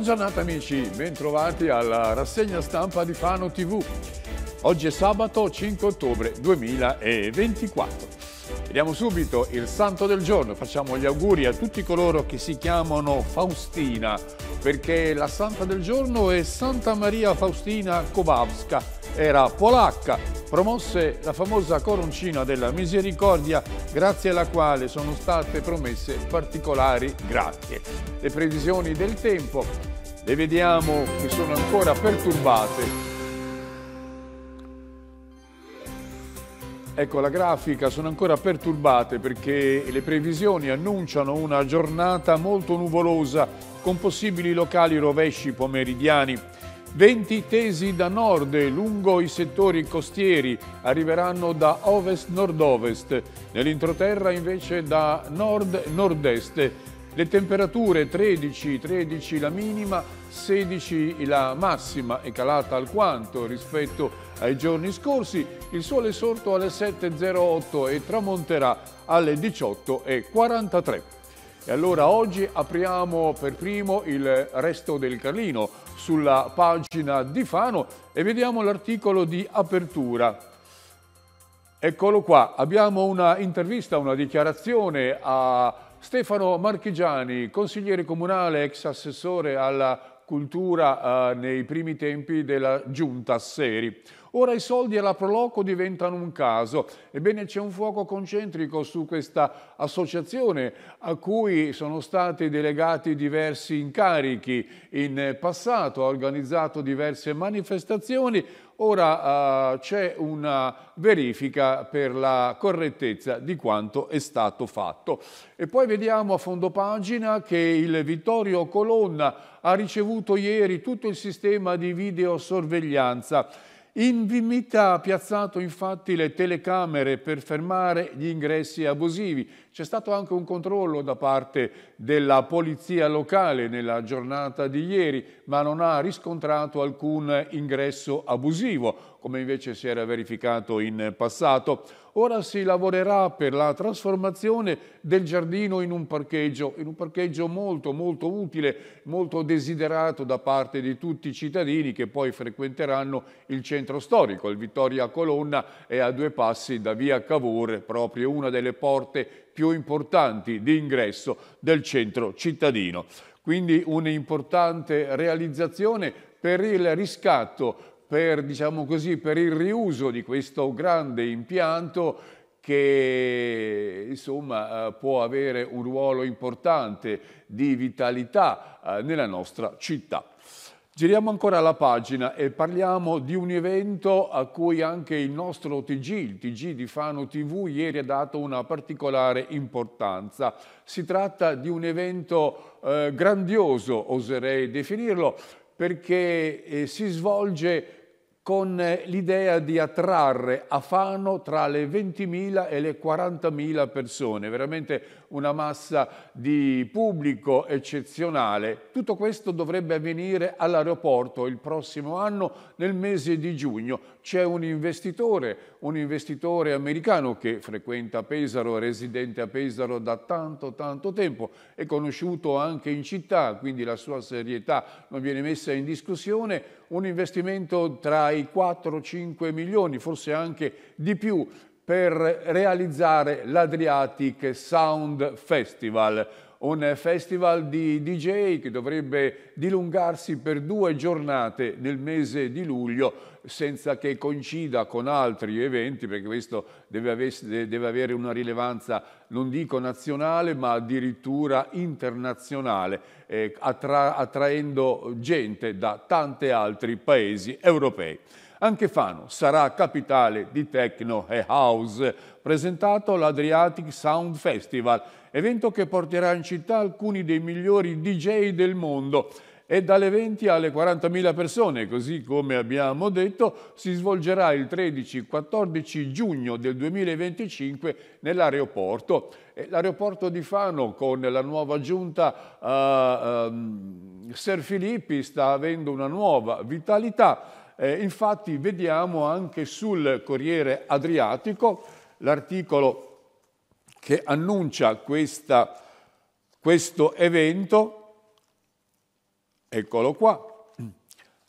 Buona giornata amici, bentrovati alla rassegna stampa di Fano TV. Oggi è sabato 5 ottobre 2024. Vediamo subito il santo del giorno, facciamo gli auguri a tutti coloro che si chiamano Faustina, perché la santa del giorno è Santa Maria Faustina Kowalska, era polacca, promosse la famosa coroncina della misericordia grazie alla quale sono state promesse particolari grazie. Le previsioni del tempo le vediamo che sono ancora perturbate Ecco, la grafica sono ancora perturbate perché le previsioni annunciano una giornata molto nuvolosa con possibili locali rovesci pomeridiani. Venti tesi da nord e lungo i settori costieri arriveranno da ovest-nord-ovest, nell'introterra invece da nord-nord-est. Le temperature 13-13 la minima, 16 la massima è calata alquanto rispetto ai giorni scorsi. Il sole è sorto alle 7.08 e tramonterà alle 18.43. E allora oggi apriamo per primo il resto del Carlino sulla pagina di Fano e vediamo l'articolo di apertura. Eccolo qua, abbiamo una intervista, una dichiarazione a Stefano Marchigiani, consigliere comunale, ex assessore alla cultura eh, nei primi tempi della giunta Seri. Ora i soldi alla Proloco diventano un caso. Ebbene c'è un fuoco concentrico su questa associazione a cui sono stati delegati diversi incarichi in passato, ha organizzato diverse manifestazioni, ora uh, c'è una verifica per la correttezza di quanto è stato fatto. E poi vediamo a fondo pagina che il Vittorio Colonna ha ricevuto ieri tutto il sistema di videosorveglianza in Vimita ha piazzato infatti le telecamere per fermare gli ingressi abusivi, c'è stato anche un controllo da parte della polizia locale nella giornata di ieri, ma non ha riscontrato alcun ingresso abusivo, come invece si era verificato in passato. Ora si lavorerà per la trasformazione del giardino in un parcheggio, in un parcheggio molto, molto utile, molto desiderato da parte di tutti i cittadini che poi frequenteranno il centro storico. Il Vittoria Colonna è a due passi da via Cavour, proprio una delle porte più importanti di ingresso del centro cittadino. Quindi un'importante realizzazione per il riscatto, per, diciamo così, per il riuso di questo grande impianto che insomma, eh, può avere un ruolo importante di vitalità eh, nella nostra città. Giriamo ancora la pagina e parliamo di un evento a cui anche il nostro TG, il TG di Fano TV, ieri ha dato una particolare importanza. Si tratta di un evento eh, grandioso, oserei definirlo, perché eh, si svolge con eh, l'idea di attrarre a Fano tra le 20.000 e le 40.000 persone, veramente una massa di pubblico eccezionale. Tutto questo dovrebbe avvenire all'aeroporto il prossimo anno nel mese di giugno. C'è un investitore, un investitore americano che frequenta Pesaro, residente a Pesaro da tanto tanto tempo, è conosciuto anche in città, quindi la sua serietà non viene messa in discussione, un investimento tra i 4-5 milioni, forse anche di più per realizzare l'Adriatic Sound Festival, un festival di DJ che dovrebbe dilungarsi per due giornate nel mese di luglio senza che coincida con altri eventi, perché questo deve, avesse, deve avere una rilevanza non dico nazionale ma addirittura internazionale, eh, attra attraendo gente da tanti altri paesi europei. Anche Fano sarà capitale di techno e house, presentato all'Adriatic Sound Festival, evento che porterà in città alcuni dei migliori DJ del mondo e dalle 20 alle 40.000 persone, così come abbiamo detto, si svolgerà il 13-14 giugno del 2025 nell'aeroporto. L'aeroporto di Fano con la nuova giunta uh, um, Ser Filippi sta avendo una nuova vitalità eh, infatti vediamo anche sul Corriere Adriatico l'articolo che annuncia questa, questo evento, eccolo qua,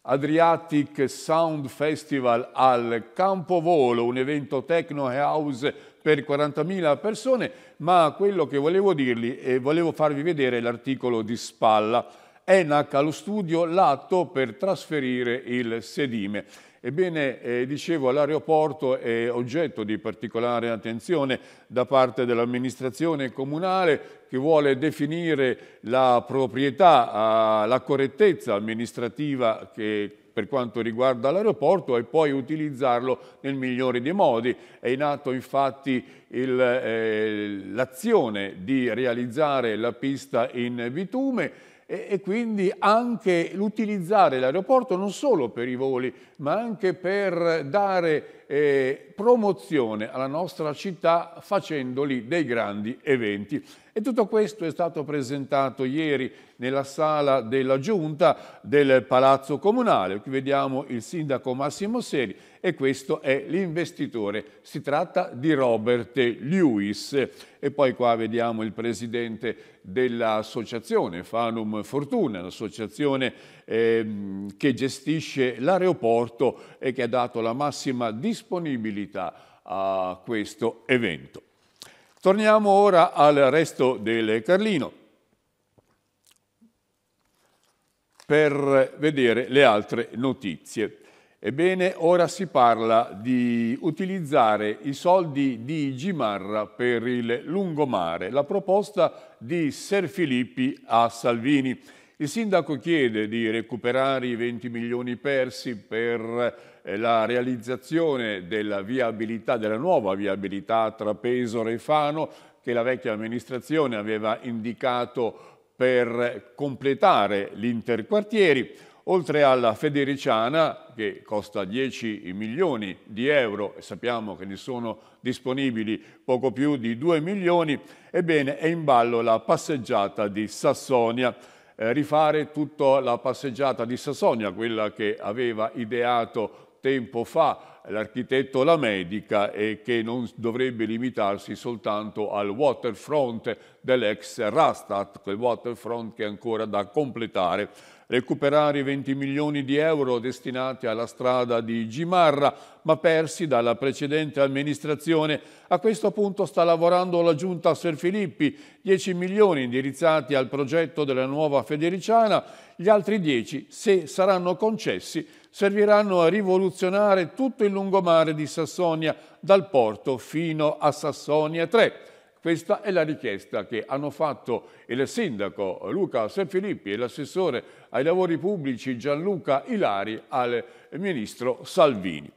Adriatic Sound Festival al Campovolo, un evento techno house per 40.000 persone, ma quello che volevo dirgli e eh, volevo farvi vedere l'articolo di spalla ENAC allo studio l'atto per trasferire il sedime. Ebbene, eh, dicevo, l'aeroporto è oggetto di particolare attenzione da parte dell'amministrazione comunale che vuole definire la proprietà, la correttezza amministrativa che per quanto riguarda l'aeroporto e poi utilizzarlo nel migliore dei modi. È in atto infatti eh, l'azione eh, di realizzare la pista in bitume e, quindi anche l'utilizzare l'aeroporto non solo per i voli, ma anche per dare eh, promozione alla nostra città facendoli dei grandi eventi. E tutto questo è stato presentato ieri nella sala della giunta del Palazzo Comunale. Qui vediamo il sindaco Massimo Seri e questo è l'investitore. Si tratta di Robert Lewis. E poi qua vediamo il presidente dell'associazione Fanum Fortuna, l'associazione ehm, che gestisce l'aeroporto e che ha dato la massima disponibilità a questo evento. Torniamo ora al resto del Carlino per vedere le altre notizie. Ebbene, ora si parla di utilizzare i soldi di Gimarra per il lungomare, la proposta di Ser Filippi a Salvini. Il sindaco chiede di recuperare i 20 milioni persi per eh, la realizzazione della viabilità, della nuova viabilità tra Pesaro e Fano che la vecchia amministrazione aveva indicato per completare l'interquartieri, oltre alla Federiciana che costa 10 milioni di euro e sappiamo che ne sono disponibili poco più di 2 milioni, ebbene è in ballo la passeggiata di Sassonia eh, rifare tutta la passeggiata di Sassonia, quella che aveva ideato tempo fa l'architetto La Medica e che non dovrebbe limitarsi soltanto al waterfront dell'ex Rastat, quel waterfront che è ancora da completare recuperare i 20 milioni di euro destinati alla strada di Gimarra, ma persi dalla precedente amministrazione. A questo punto sta lavorando la Giunta Ser Filippi, 10 milioni indirizzati al progetto della nuova Federiciana, gli altri 10, se saranno concessi, serviranno a rivoluzionare tutto il lungomare di Sassonia, dal porto fino a Sassonia 3. Questa è la richiesta che hanno fatto il sindaco Luca Sanfilippi e l'assessore ai lavori pubblici Gianluca Ilari al ministro Salvini.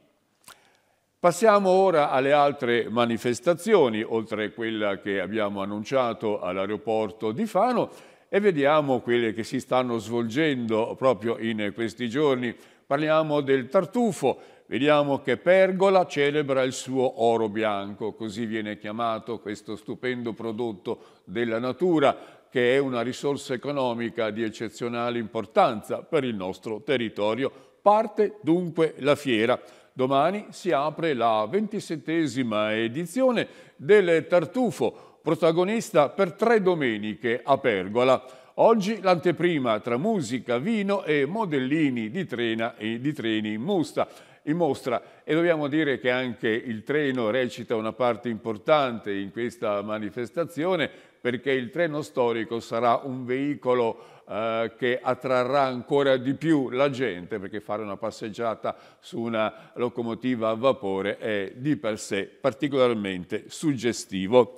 Passiamo ora alle altre manifestazioni, oltre a quella che abbiamo annunciato all'aeroporto di Fano, e vediamo quelle che si stanno svolgendo proprio in questi giorni. Parliamo del Tartufo, Vediamo che Pergola celebra il suo oro bianco, così viene chiamato questo stupendo prodotto della natura, che è una risorsa economica di eccezionale importanza per il nostro territorio. Parte dunque la fiera. Domani si apre la ventisettesima edizione del Tartufo, protagonista per tre domeniche a Pergola. Oggi l'anteprima tra musica, vino e modellini di, trena, e di treni in musta in mostra e dobbiamo dire che anche il treno recita una parte importante in questa manifestazione perché il treno storico sarà un veicolo eh, che attrarrà ancora di più la gente perché fare una passeggiata su una locomotiva a vapore è di per sé particolarmente suggestivo.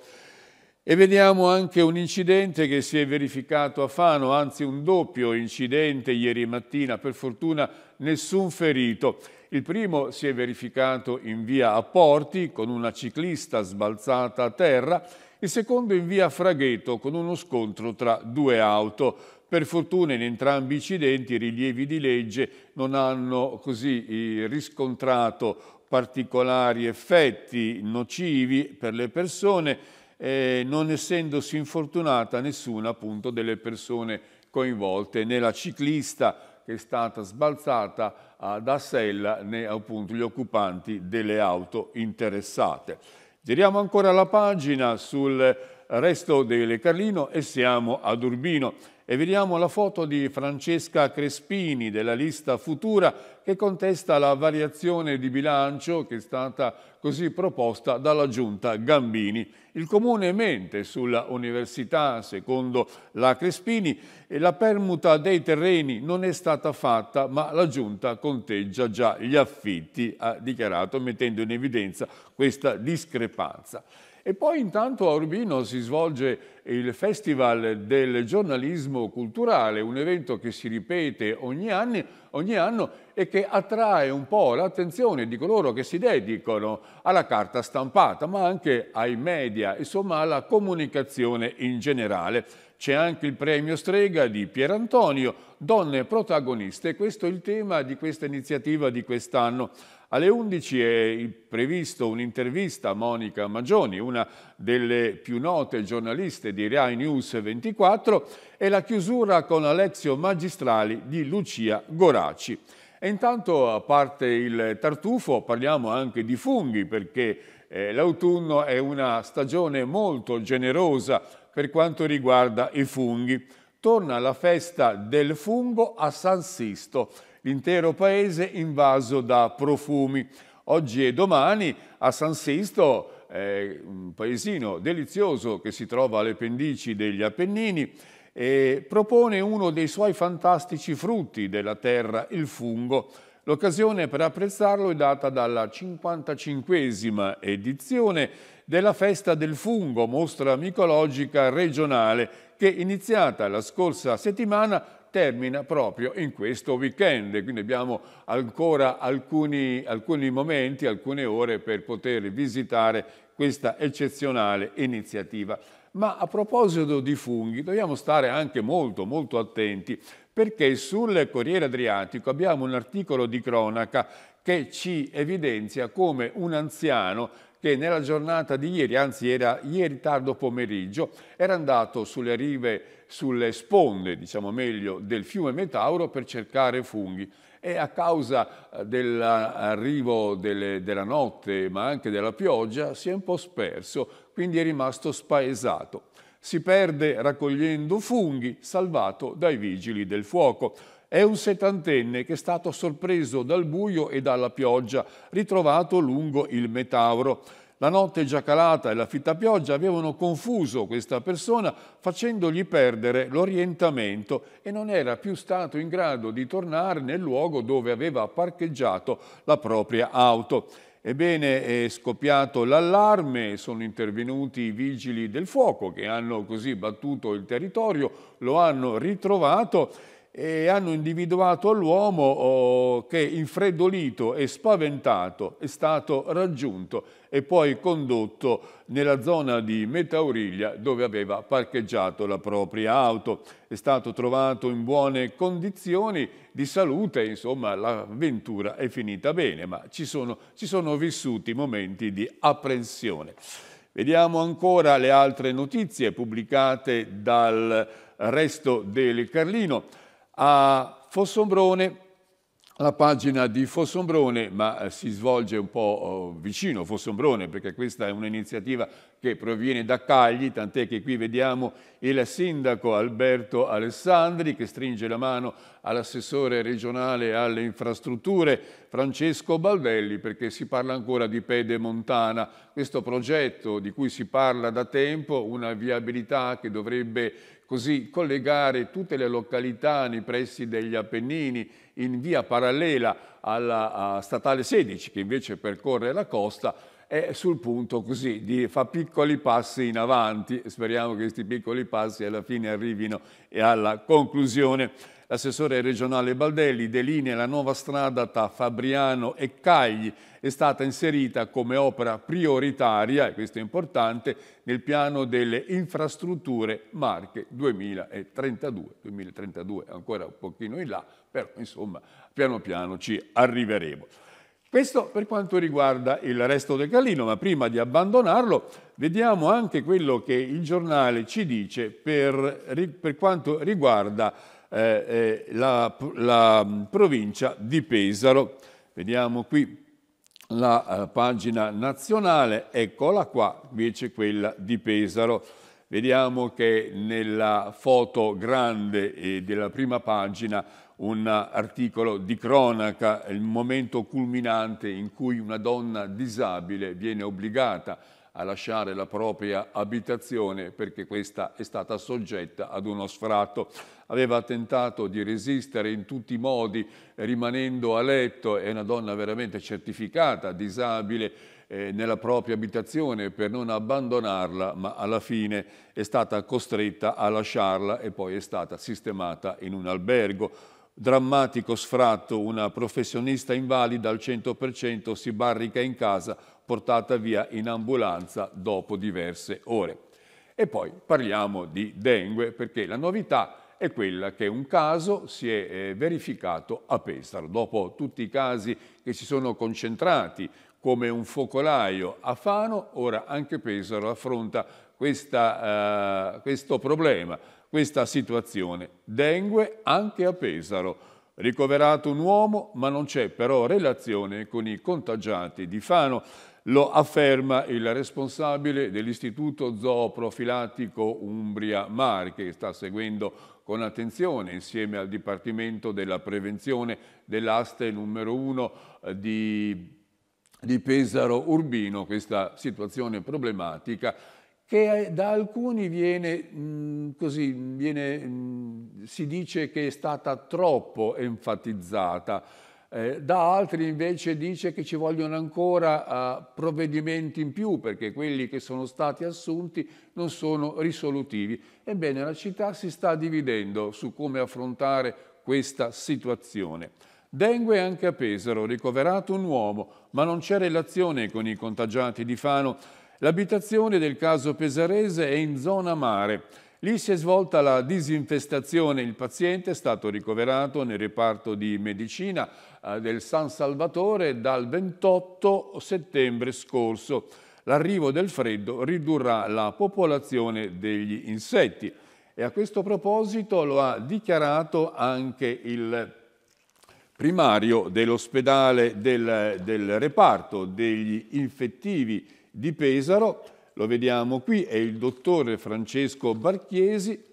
E vediamo anche un incidente che si è verificato a Fano, anzi un doppio incidente ieri mattina, per fortuna nessun ferito. Il primo si è verificato in via Apporti con una ciclista sbalzata a terra, il secondo in via Fragheto con uno scontro tra due auto. Per fortuna in entrambi i incidenti i rilievi di legge non hanno così eh, riscontrato particolari effetti nocivi per le persone, eh, non essendosi infortunata nessuna appunto delle persone coinvolte, né la ciclista che è stata sbalzata eh, da sella né appunto gli occupanti delle auto interessate. Giriamo ancora la pagina sul Resto del Carlino e siamo ad Urbino e vediamo la foto di Francesca Crespini della lista Futura che contesta la variazione di bilancio che è stata così proposta dalla giunta Gambini. Il comune mente sulla università, secondo la Crespini, e la permuta dei terreni non è stata fatta, ma la giunta conteggia già gli affitti, ha dichiarato mettendo in evidenza questa discrepanza. E poi intanto a Urbino si svolge il Festival del giornalismo culturale, un evento che si ripete ogni anno, ogni anno e che attrae un po' l'attenzione di coloro che si dedicano alla carta stampata, ma anche ai media, insomma alla comunicazione in generale. C'è anche il premio Strega di Pierantonio, donne protagoniste. Questo è il tema di questa iniziativa di quest'anno. Alle 11 è previsto un'intervista a Monica Magioni, una delle più note giornaliste di Rai News 24, e la chiusura con Alexio Magistrali di Lucia Goraci. E intanto, a parte il tartufo, parliamo anche di funghi, perché eh, l'autunno è una stagione molto generosa per quanto riguarda i funghi. Torna la festa del fungo a San Sisto l'intero paese invaso da profumi. Oggi e domani a San Sisto, eh, un paesino delizioso che si trova alle pendici degli Appennini, eh, propone uno dei suoi fantastici frutti della terra, il fungo, L'occasione per apprezzarlo è data dalla 55esima edizione della Festa del Fungo, mostra micologica regionale, che iniziata la scorsa settimana termina proprio in questo weekend, quindi abbiamo ancora alcuni, alcuni momenti, alcune ore per poter visitare questa eccezionale iniziativa. Ma a proposito di funghi, dobbiamo stare anche molto, molto attenti perché sul Corriere Adriatico abbiamo un articolo di cronaca che ci evidenzia come un anziano che nella giornata di ieri, anzi era ieri tardo pomeriggio, era andato sulle rive sulle sponde, diciamo meglio, del fiume Metauro per cercare funghi e a causa eh, dell'arrivo della notte ma anche della pioggia si è un po' sperso, quindi è rimasto spaesato. Si perde raccogliendo funghi, salvato dai vigili del fuoco. È un settantenne che è stato sorpreso dal buio e dalla pioggia, ritrovato lungo il Metauro. La notte già calata e la fitta pioggia avevano confuso questa persona facendogli perdere l'orientamento e non era più stato in grado di tornare nel luogo dove aveva parcheggiato la propria auto. Ebbene, è scoppiato l'allarme, sono intervenuti i vigili del fuoco che hanno così battuto il territorio, lo hanno ritrovato e hanno individuato l'uomo oh, che infreddolito e spaventato è stato raggiunto e poi condotto nella zona di Metauriglia dove aveva parcheggiato la propria auto. È stato trovato in buone condizioni di salute, insomma l'avventura è finita bene, ma ci sono, ci sono vissuti momenti di apprensione. Vediamo ancora le altre notizie pubblicate dal resto del Carlino. A Fossombrone, la pagina di Fossombrone, ma eh, si svolge un po' oh, vicino Fossombrone, perché questa è un'iniziativa che proviene da Cagli, tant'è che qui vediamo il sindaco Alberto Alessandri che stringe la mano all'assessore regionale alle infrastrutture Francesco Baldelli perché si parla ancora di Pedemontana, questo progetto di cui si parla da tempo, una viabilità che dovrebbe così collegare tutte le località nei pressi degli Appennini in via parallela alla statale 16 che invece percorre la costa è sul punto così, di, fare piccoli passi in avanti, speriamo che questi piccoli passi alla fine arrivino alla conclusione. L'assessore regionale Baldelli delinea la nuova strada tra Fabriano e Cagli, è stata inserita come opera prioritaria, e questo è importante, nel piano delle infrastrutture Marche 2032. 2032 è ancora un pochino in là, però insomma piano piano ci arriveremo. Questo per quanto riguarda il resto del gallino, ma prima di abbandonarlo vediamo anche quello che il giornale ci dice per, per quanto riguarda eh, eh la, la provincia di Pesaro. Vediamo qui la eh, pagina nazionale, eccola qua, invece quella di Pesaro. Vediamo che nella foto grande della prima pagina un articolo di cronaca, il momento culminante in cui una donna disabile viene obbligata a lasciare la propria abitazione perché questa è stata soggetta ad uno sfratto. Aveva tentato di resistere in tutti i modi, rimanendo a letto, è una donna veramente certificata, disabile, eh, nella propria abitazione per non abbandonarla, ma alla fine è stata costretta a lasciarla e poi è stata sistemata in un albergo drammatico sfratto, una professionista invalida al 100% si barrica in casa portata via in ambulanza dopo diverse ore. E poi parliamo di dengue perché la novità è quella che un caso si è eh, verificato a Pesaro. Dopo tutti i casi che si sono concentrati come un focolaio a Fano, ora anche Pesaro affronta questa, eh, questo problema, questa situazione. Dengue anche a Pesaro. Ricoverato un uomo, ma non c'è però relazione con i contagiati di Fano. Lo afferma il responsabile dell'Istituto Zooprofilattico Umbria Mar, che sta seguendo con attenzione insieme al Dipartimento della Prevenzione dell'aste numero 1 eh, di, di Pesaro Urbino questa situazione problematica che eh, da alcuni viene, mh, mm, così, viene, mh, mm, si dice che è stata troppo enfatizzata eh, da altri invece dice che ci vogliono ancora eh, provvedimenti in più perché quelli che sono stati assunti non sono risolutivi. Ebbene, la città si sta dividendo su come affrontare questa situazione. Dengue anche a Pesaro, ricoverato un uomo, ma non c'è relazione con i contagiati di Fano. L'abitazione del caso pesarese è in zona mare. Lì si è svolta la disinfestazione, il paziente è stato ricoverato nel reparto di medicina, eh, del San Salvatore dal 28 settembre scorso. L'arrivo del freddo ridurrà la popolazione degli insetti e a questo proposito lo ha dichiarato anche il primario dell'ospedale del, del reparto degli infettivi di Pesaro, lo vediamo qui, è il dottore Francesco Barchiesi,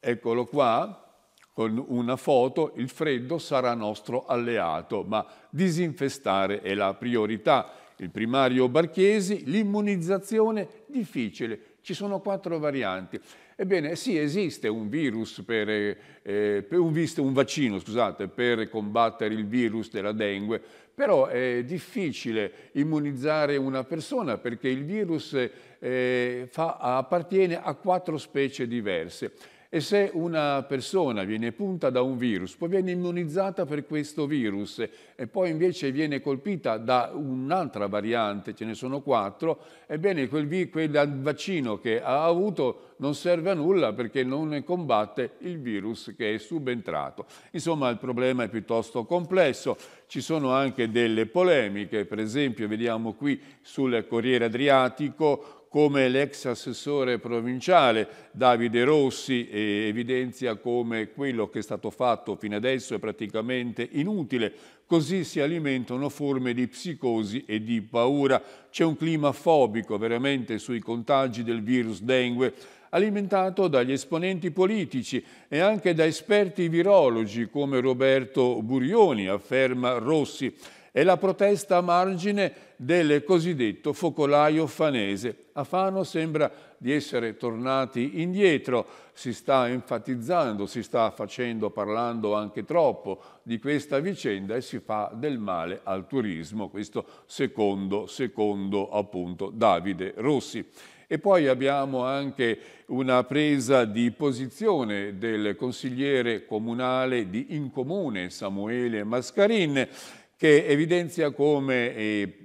eccolo qua, con una foto, il freddo sarà nostro alleato, ma disinfestare è la priorità. Il primario Barchesi, l'immunizzazione difficile, ci sono quattro varianti. Ebbene, sì, esiste un, per, eh, eh, per un, un vaccino scusate, per combattere il virus della dengue, però è difficile immunizzare una persona perché il virus eh, fa, appartiene a quattro specie diverse e se una persona viene punta da un virus, poi viene immunizzata per questo virus e poi invece viene colpita da un'altra variante, ce ne sono quattro, ebbene quel, quel vaccino che ha avuto non serve a nulla perché non combatte il virus che è subentrato. Insomma il problema è piuttosto complesso, ci sono anche delle polemiche, per esempio vediamo qui sul Corriere Adriatico come l'ex assessore provinciale Davide Rossi evidenzia come quello che è stato fatto fino adesso è praticamente inutile. Così si alimentano forme di psicosi e di paura. C'è un clima fobico veramente sui contagi del virus dengue alimentato dagli esponenti politici e anche da esperti virologi come Roberto Burioni, afferma Rossi e la protesta a margine del cosiddetto focolaio fanese. A Fano sembra di essere tornati indietro, si sta enfatizzando, si sta facendo, parlando anche troppo di questa vicenda e si fa del male al turismo, questo secondo, secondo appunto Davide Rossi. E poi abbiamo anche una presa di posizione del consigliere comunale di Incomune Samuele Mascarin che evidenzia come eh,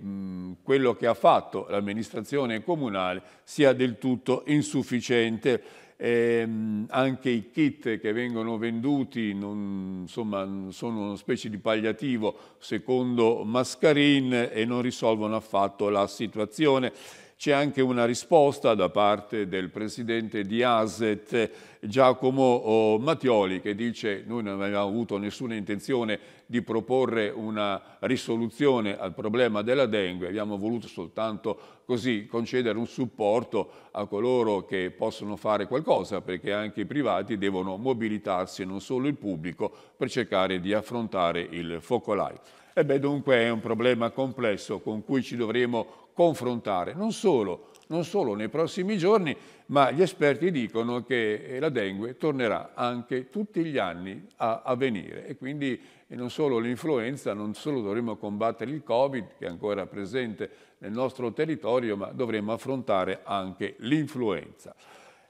quello che ha fatto l'amministrazione comunale sia del tutto insufficiente. Eh, anche i kit che vengono venduti non, insomma, sono una specie di palliativo secondo Mascarin e non risolvono affatto la situazione. C'è anche una risposta da parte del presidente di ASET Giacomo eh, Mattioli che dice noi non avevamo avuto nessuna intenzione di proporre una risoluzione al problema della dengue, abbiamo voluto soltanto così concedere un supporto a coloro che possono fare qualcosa perché anche i privati devono mobilitarsi, non solo il pubblico, per cercare di affrontare il focolaio. Ebbene, dunque è un problema complesso con cui ci dovremo confrontare. Non solo, non solo nei prossimi giorni, ma gli esperti dicono che eh, la dengue tornerà anche tutti gli anni a, a venire e quindi e eh, non solo l'influenza, non solo dovremo combattere il Covid che è ancora presente nel nostro territorio, ma dovremo affrontare anche l'influenza.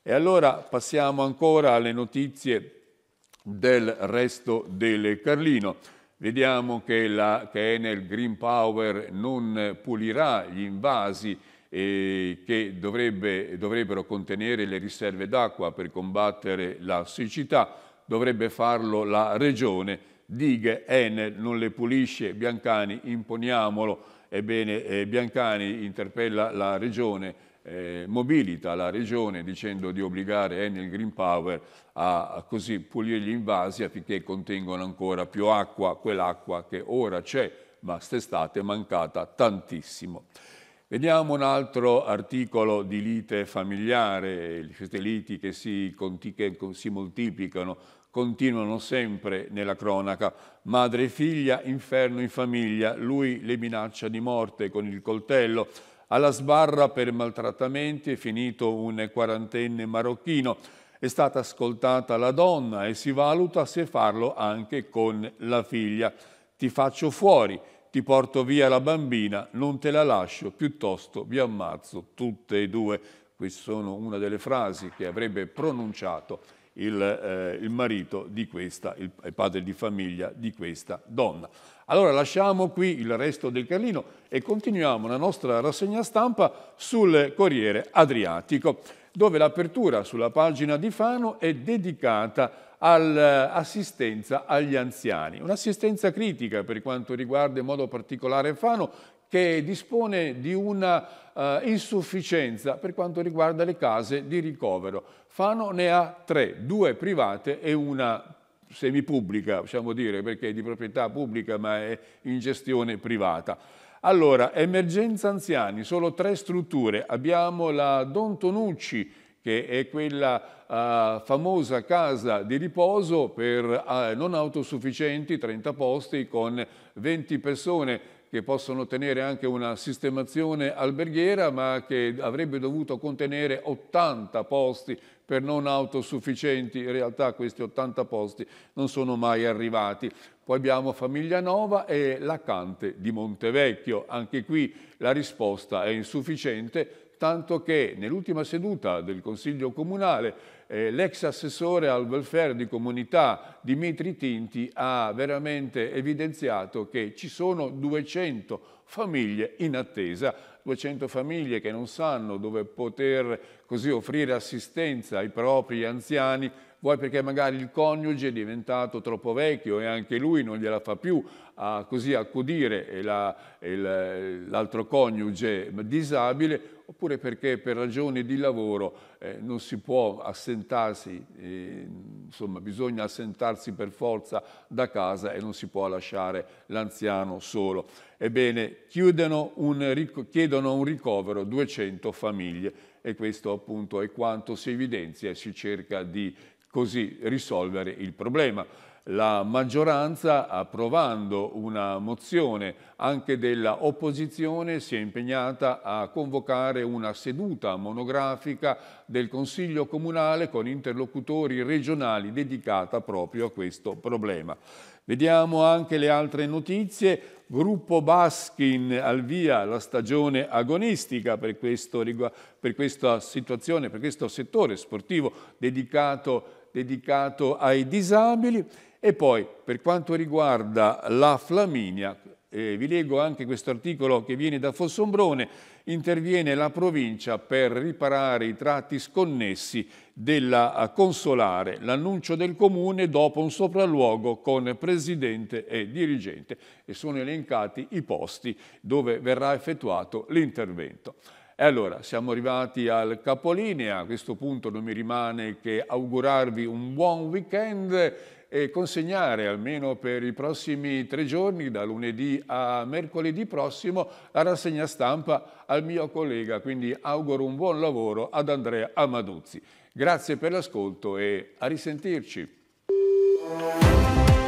E allora passiamo ancora alle notizie del resto del Carlino. Vediamo che, la, che Enel Green Power non pulirà gli invasi eh, che dovrebbe, dovrebbero contenere le riserve d'acqua per combattere la siccità, dovrebbe farlo la Regione. Dighe Enel non le pulisce, Biancani imponiamolo. Ebbene, eh, Biancani interpella la Regione eh, mobilita la regione dicendo di obbligare Enel Green Power a, a così pulire gli invasi affinché contengono ancora più acqua, quell'acqua che ora c'è, ma st'estate è mancata tantissimo. Vediamo un altro articolo di lite familiare, queste liti che si, che si moltiplicano, continuano sempre nella cronaca. Madre e figlia, inferno in famiglia, lui le minaccia di morte con il coltello, alla sbarra per maltrattamenti è finito un quarantenne marocchino. È stata ascoltata la donna e si valuta se farlo anche con la figlia. Ti faccio fuori, ti porto via la bambina, non te la lascio, piuttosto vi ammazzo tutte e due. Queste sono una delle frasi che avrebbe pronunciato il, eh, il marito di questa, il, il padre di famiglia di questa donna. Allora lasciamo qui il resto del Carlino e continuiamo la nostra rassegna stampa sul Corriere Adriatico, dove l'apertura sulla pagina di Fano è dedicata all'assistenza eh, agli anziani. Un'assistenza critica per quanto riguarda in modo particolare Fano, che dispone di una uh, insufficienza per quanto riguarda le case di ricovero. Fano ne ha tre, due private e una semipubblica, possiamo dire, perché è di proprietà pubblica ma è in gestione privata. Allora, emergenza anziani, solo tre strutture. Abbiamo la Don Tonucci, che è quella uh, famosa casa di riposo per uh, non autosufficienti, 30 posti con 20 persone che possono tenere anche una sistemazione alberghiera, ma che avrebbe dovuto contenere 80 posti per non autosufficienti. In realtà questi 80 posti non sono mai arrivati. Poi abbiamo Famiglia Nova e La di Montevecchio. Anche qui la risposta è insufficiente tanto che nell'ultima seduta del Consiglio Comunale eh, l'ex assessore al welfare di comunità Dimitri Tinti ha veramente evidenziato che ci sono 200 famiglie in attesa 200 famiglie che non sanno dove poter così offrire assistenza ai propri anziani vuoi perché magari il coniuge è diventato troppo vecchio e anche lui non gliela fa più a così accudire l'altro coniuge disabile, oppure perché per ragioni di lavoro eh, non si può assentarsi, eh, insomma bisogna assentarsi per forza da casa e non si può lasciare l'anziano solo. Ebbene, un, chiedono un ricovero 200 famiglie e questo appunto è quanto si evidenzia e si cerca di così risolvere il problema. La maggioranza, approvando una mozione anche dell'opposizione, si è impegnata a convocare una seduta monografica del Consiglio Comunale con interlocutori regionali dedicata proprio a questo problema. Vediamo anche le altre notizie. Gruppo Baskin al via la stagione agonistica per, questo, per, questa situazione, per questo settore sportivo dedicato dedicato ai disabili e poi per quanto riguarda la Flaminia, eh, vi leggo anche questo articolo che viene da Fossombrone, interviene la provincia per riparare i tratti sconnessi della eh, Consolare, l'annuncio del comune dopo un sopralluogo con presidente e dirigente e sono elencati i posti dove verrà effettuato l'intervento. E allora siamo arrivati al capolinea, a questo punto non mi rimane che augurarvi un buon weekend e consegnare almeno per i prossimi tre giorni, da lunedì a mercoledì prossimo, la rassegna stampa al mio collega. Quindi auguro un buon lavoro ad Andrea Amaduzzi. Grazie per l'ascolto e a risentirci.